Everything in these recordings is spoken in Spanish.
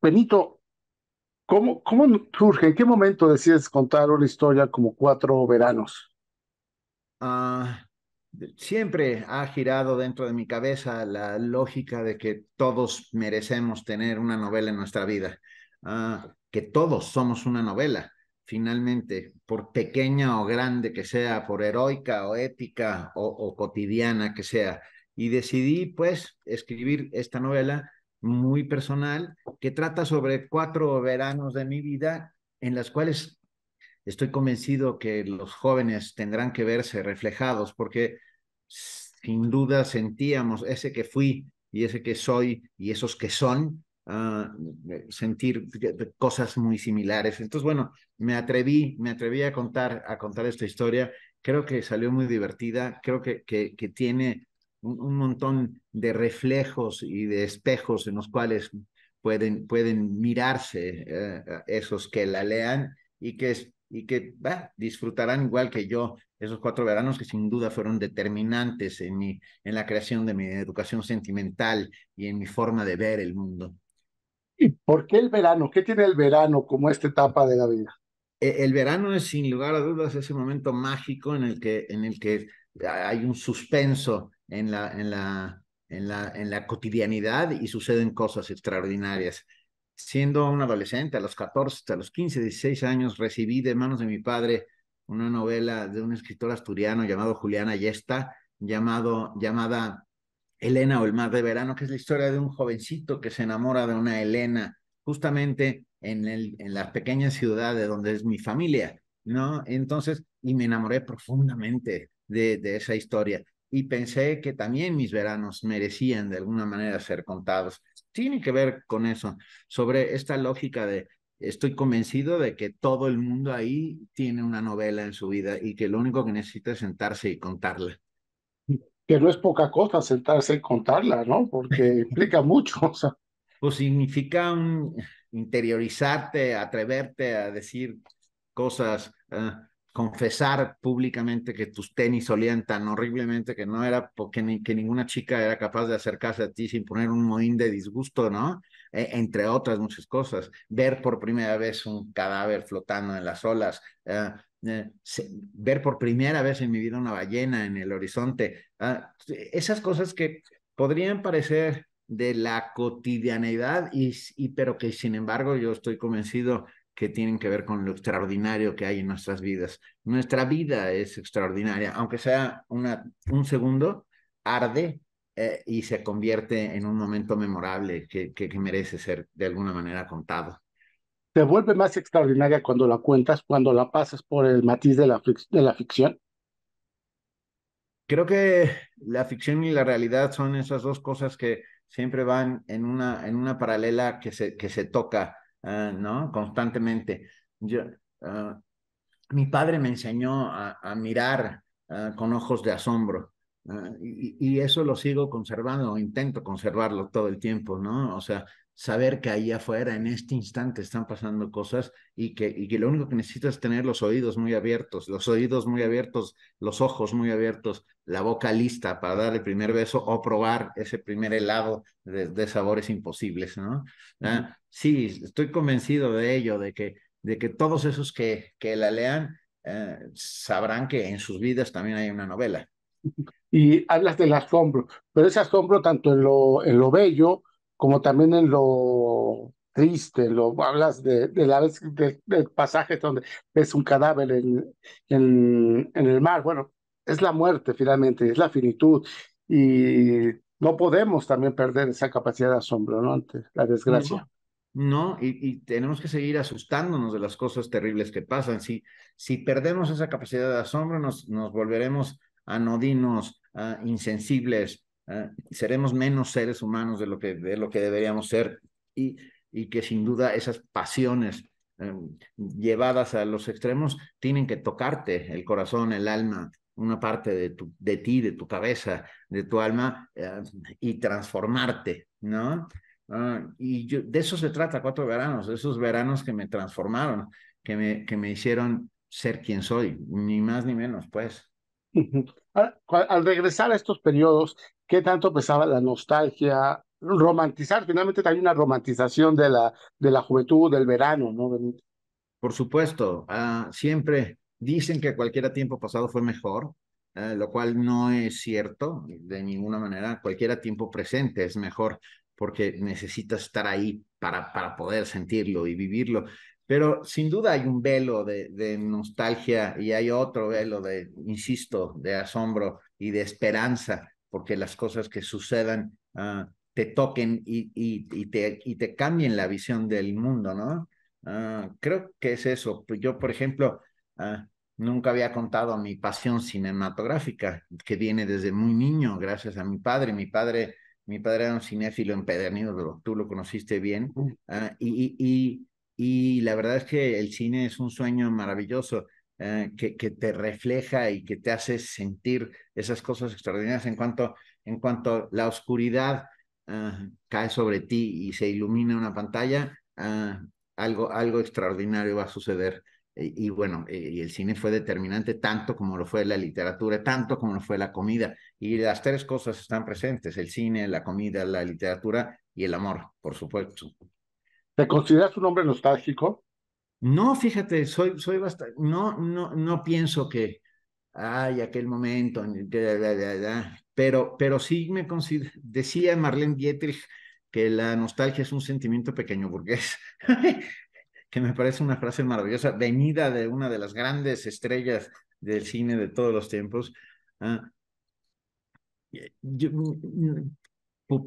Benito, ¿cómo, ¿cómo surge? ¿En qué momento decides contar una historia como cuatro veranos? Ah, siempre ha girado dentro de mi cabeza la lógica de que todos merecemos tener una novela en nuestra vida, ah, que todos somos una novela, finalmente, por pequeña o grande que sea, por heroica o épica o cotidiana que sea. Y decidí, pues, escribir esta novela muy personal que trata sobre cuatro veranos de mi vida en las cuales estoy convencido que los jóvenes tendrán que verse reflejados porque sin duda sentíamos ese que fui y ese que soy y esos que son, ah, sentir cosas muy similares. Entonces, bueno, me atreví, me atreví a contar, a contar esta historia. Creo que salió muy divertida, creo que, que, que tiene un, montón de reflejos y de espejos en los cuales pueden, pueden mirarse eh, eh, esos que la lean y que, y que disfrutarán igual que yo esos cuatro veranos que sin duda fueron determinantes en, en la creación de mi educación sentimental y en mi forma de ver el mundo. ¿Y por qué el verano? ¿Qué tiene el verano como esta etapa de la vida? E, el verano es sin lugar a dudas ese momento mágico en el que, en el que hay un suspenso en la, en la, en la, en la cotidianidad y suceden cosas extraordinarias. Siendo un adolescente, a los 14, a los 15, 16 años, recibí de manos de mi padre una novela de un escritor asturiano llamado Julián Ayesta, llamado, llamada Elena o el mar de verano, que es la historia de un jovencito que se enamora de una Elena, justamente en, el, en la pequeña ciudad de donde es mi familia, ¿no? Entonces, y me enamoré profundamente de, de esa historia y pensé que también mis veranos merecían de alguna manera ser contados. Tiene que ver con eso, sobre esta lógica de estoy convencido de que todo el mundo ahí tiene una novela en su vida y que lo único que necesita es sentarse y contarla. Que no es poca cosa sentarse y contarla, ¿no? Porque implica mucho. O Pues significa interiorizarte, atreverte a decir cosas. Ah, confesar públicamente que tus tenis olían tan horriblemente que no era porque que ninguna chica era capaz de acercarse a ti sin poner un moín de disgusto, ¿no? E-, entre otras muchas cosas, ver por primera vez un cadáver flotando en las olas, ah, eh, ver por primera vez en mi vida una ballena en el horizonte, ah, esas cosas que podrían parecer de la cotidianeidad y pero que sin embargo yo estoy convencido que tienen que ver con lo extraordinario que hay en nuestras vidas. Nuestra vida es extraordinaria, aunque sea una, un segundo, arde eh, y se convierte en un momento memorable que, que, que, merece ser de alguna manera contado. ¿Te vuelve más extraordinaria cuando la cuentas, cuando la pasas por el matiz de la, de la ficción? Creo que la ficción y la realidad son esas dos cosas que siempre van en una, en una paralela que se, que se toca Ah, ¿no? Constantemente. Yo, ah, mi padre me enseñó a, mirar ah, con ojos de asombro. y, y, eso lo sigo conservando, intento conservarlo todo el tiempo, ¿no? O sea, saber que ahí afuera, en este instante, están pasando cosas y que, y que lo único que necesitas es tener los oídos muy abiertos, los oídos muy abiertos, los ojos muy abiertos, la boca lista para dar el primer beso o probar ese primer helado de, sabores imposibles, ¿no? Ah, sí, estoy convencido de ello, de que, de que todos esos que, que la lean eh, sabrán que en sus vidas también hay una novela. Y hablas del asombro, pero ese asombro tanto en lo, en lo bello, como también en lo triste, lo hablas de, del pasaje donde ves un cadáver en, en, en, el mar. Bueno, es la muerte finalmente, es la finitud y no podemos también perder esa capacidad de asombro ¿no? antes la desgracia. No, y, tenemos que seguir asustándonos de las cosas terribles que pasan. Si, si perdemos esa capacidad de asombro, nos, nos volveremos anodinos, ah, insensibles, ¿eh? seremos menos seres humanos de lo que, de lo que deberíamos ser y, y que sin duda esas pasiones eh, llevadas a los extremos tienen que tocarte el corazón, el alma, una parte de, tu, de ti, de tu cabeza, de tu alma eh, y transformarte, ¿no? Ah, y yo, de eso se trata Cuatro Veranos, esos veranos que me transformaron, que me, que me hicieron ser quien soy, ni más ni menos, pues. Al, al regresar a estos periodos, qué tanto pesaba la nostalgia, romantizar, finalmente hay una romantización de la, de la juventud, del verano, ¿no, Por supuesto, ah, siempre dicen que cualquier tiempo pasado fue mejor, ah, lo cual no es cierto de ninguna manera. Cualquier tiempo presente es mejor porque necesitas estar ahí para, para poder sentirlo y vivirlo. Pero sin duda hay un velo de nostalgia y hay otro velo de, insisto, de asombro y de esperanza porque las cosas que sucedan ah, te toquen y, y, te, cambien la visión del mundo, ¿no? Ah, creo que es eso. Pues, yo, por ejemplo, ah, nunca había contado mi pasión cinematográfica, que viene desde muy niño, gracias a mi padre. Mi padre, mi padre era un cinéfilo empedernido, pero tú lo conociste bien. y, y, y, la verdad es que el cine es un sueño maravilloso. Eh, que, te refleja y que te hace sentir esas cosas extraordinarias en cuanto, en cuanto la oscuridad ah, cae sobre ti y se ilumina una pantalla, ah, algo, algo extraordinario va a suceder. Y, bueno, eh, y el cine fue determinante tanto como lo fue la literatura, tanto como lo fue la comida. Y las tres cosas están presentes, el cine, la comida, la literatura y el amor, por supuesto. ¿Te consideras un hombre nostálgico? No, fíjate, soy, soy bastante, no, no, no pienso que, ay, aquel momento, pero, pero sí me considero, decía Marlene Dietrich que la nostalgia es un sentimiento pequeño burgués, que me parece una frase maravillosa, venida de una de las grandes estrellas del cine de todos los tiempos. Ah,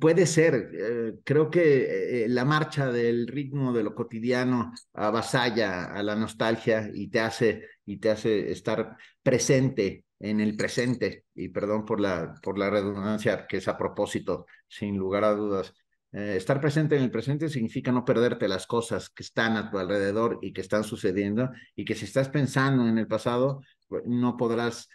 puede ser, eh, creo que eh, la marcha del ritmo de lo cotidiano avasalla a la nostalgia y te hace, y te hace estar presente en el presente. Y perdón por la, por la redundancia, que es a propósito, sin lugar a dudas. Eh, estar presente en el presente significa no perderte las cosas que están a tu alrededor y que están sucediendo y que si estás pensando en el pasado, pues, no podrás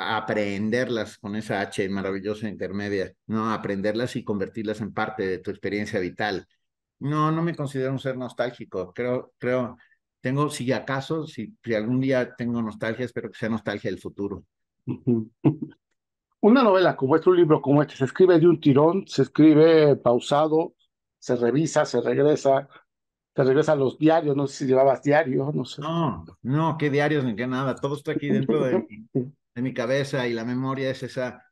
aprenderlas con esa H maravillosa intermedia, ¿no? Aprenderlas y convertirlas en parte de tu experiencia vital. No, no me considero un ser nostálgico, creo, creo, tengo, si acaso, si, algún día tengo nostalgia, espero que sea nostalgia del futuro. Una novela como este, un libro como este, se escribe de un tirón, se escribe pausado, se revisa, se regresa, se regresa a los diarios, no sé si llevabas diario, no sé. No, no, qué diarios ni qué nada, todo está aquí dentro de mi cabeza y la memoria es esa,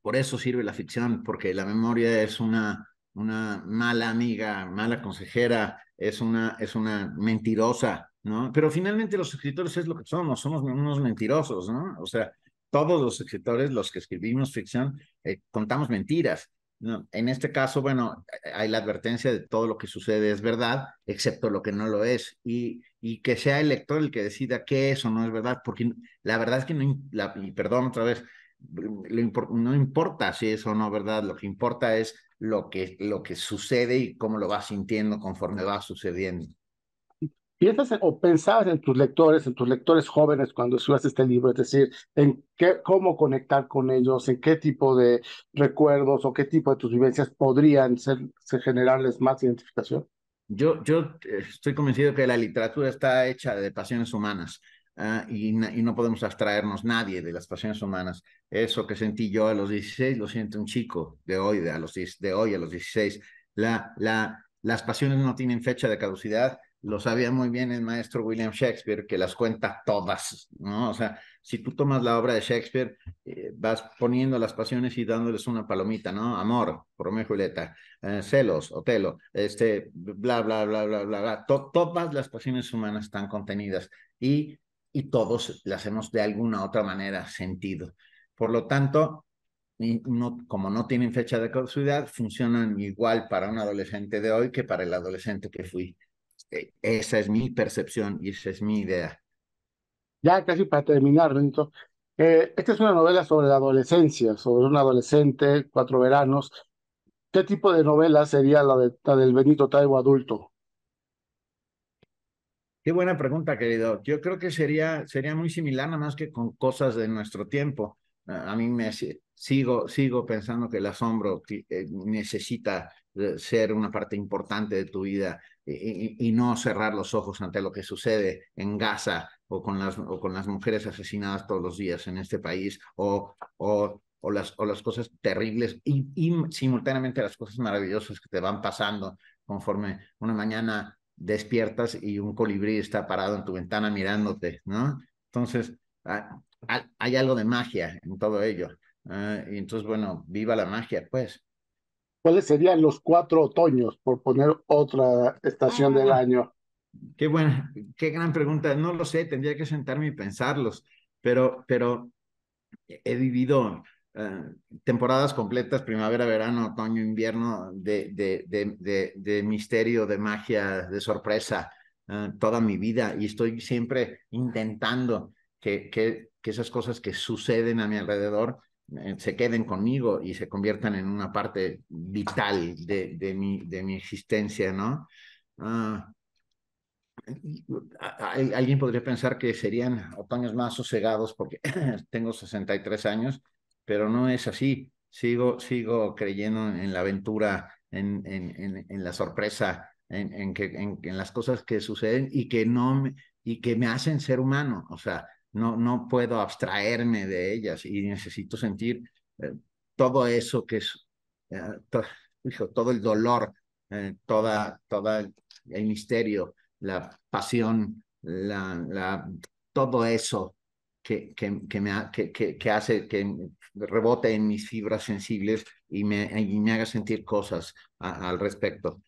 por eso sirve la ficción, porque la memoria es una, una mala amiga, mala consejera, es una, es una mentirosa, ¿no? Pero finalmente los escritores es lo que somos, somos unos mentirosos, ¿no? O sea, todos los escritores, los que escribimos ficción, eh, contamos mentiras en este caso, bueno, eh, hay la advertencia de todo lo que sucede es verdad, excepto lo que no lo es, y, y que sea el lector el que decida qué es o no es verdad, porque la verdad es que no, perdón otra vez, no importa si es o no verdad, lo que importa es lo que, lo que sucede y cómo lo vas sintiendo conforme va sucediendo piensas o pensabas en tus lectores, en tus lectores jóvenes cuando subas este libro, es decir, en qué, cómo conectar con ellos, en qué tipo de recuerdos o qué tipo de tus vivencias podrían ser, generarles más identificación? Yo, yo eh, estoy convencido que la literatura está hecha de pasiones humanas. Ah, y, no podemos abstraernos nadie de las pasiones humanas. Eso que sentí yo a los 16 lo siente un chico de hoy, de, a los, de hoy a los 16. La, la, las pasiones no tienen fecha de caducidad, lo sabía muy bien el maestro William Shakespeare, que las cuenta todas, ¿no? O sea, si tú tomas la obra de Shakespeare, eh, vas poniendo las pasiones y dándoles una palomita, ¿no? Amor, Romeo y Julieta, eh, celos, Otelo, este, bla, bla, bla, bla, bla, bla. todas las pasiones humanas están contenidas y, y todos las hemos de alguna u otra manera sentido. Por lo tanto, no, como no tienen fecha de caducidad, funcionan igual para un adolescente de hoy que para el adolescente que fui esa es mi percepción y esa es mi idea. Ya casi para terminar, Benito. Eh, esta es una novela sobre la adolescencia, sobre un adolescente, cuatro veranos. ¿Qué tipo de novela sería la, del Benito Taibo adulto? Qué buena pregunta, querido. Yo creo que sería, sería muy similar, nada más que con cosas de nuestro tiempo. A mí me sigo, sigo pensando que el asombro eh, necesita eh, ser una parte importante de tu vida eh, y, no cerrar los ojos ante lo que sucede en Gaza o con las, o con las mujeres asesinadas todos los días en este país o, o o las, o las cosas terribles y, y, simultáneamente las cosas maravillosas que te van pasando conforme una mañana despiertas y un colibrí está parado en tu ventana mirándote, ¿no? Entonces, Ah, hay algo de magia en todo ello. Ah, y entonces, bueno, viva la magia, pues. ¿Cuáles serían los cuatro otoños, por poner otra estación del ah. año? Qué buena, qué gran pregunta. No lo sé, tendría que sentarme y pensarlos, pero, pero he vivido eh, temporadas completas, primavera, verano, otoño, invierno, de, de, de, misterio, de magia, de sorpresa, eh, toda mi vida. Y estoy siempre intentando que, que, esas cosas que suceden a mi alrededor eh, se queden conmigo y se conviertan en una parte vital de, de, mi, de mi existencia, ¿no? Ah, alguien podría pensar que serían otoños más sosegados porque tengo 63 años, pero no es así. Sigo, sigo creyendo en la aventura, en, en, en, la sorpresa, en, que, en, las cosas que suceden y que, no me, y que me hacen ser humano. O sea, no, no puedo abstraerme de ellas y necesito sentir eh, todo eso que es, eh, todo el dolor, todo eh, toda, toda el, misterio, la pasión, la, todo eso que, me, que, hace que rebote en mis fibras sensibles y me, haga sentir cosas al respecto.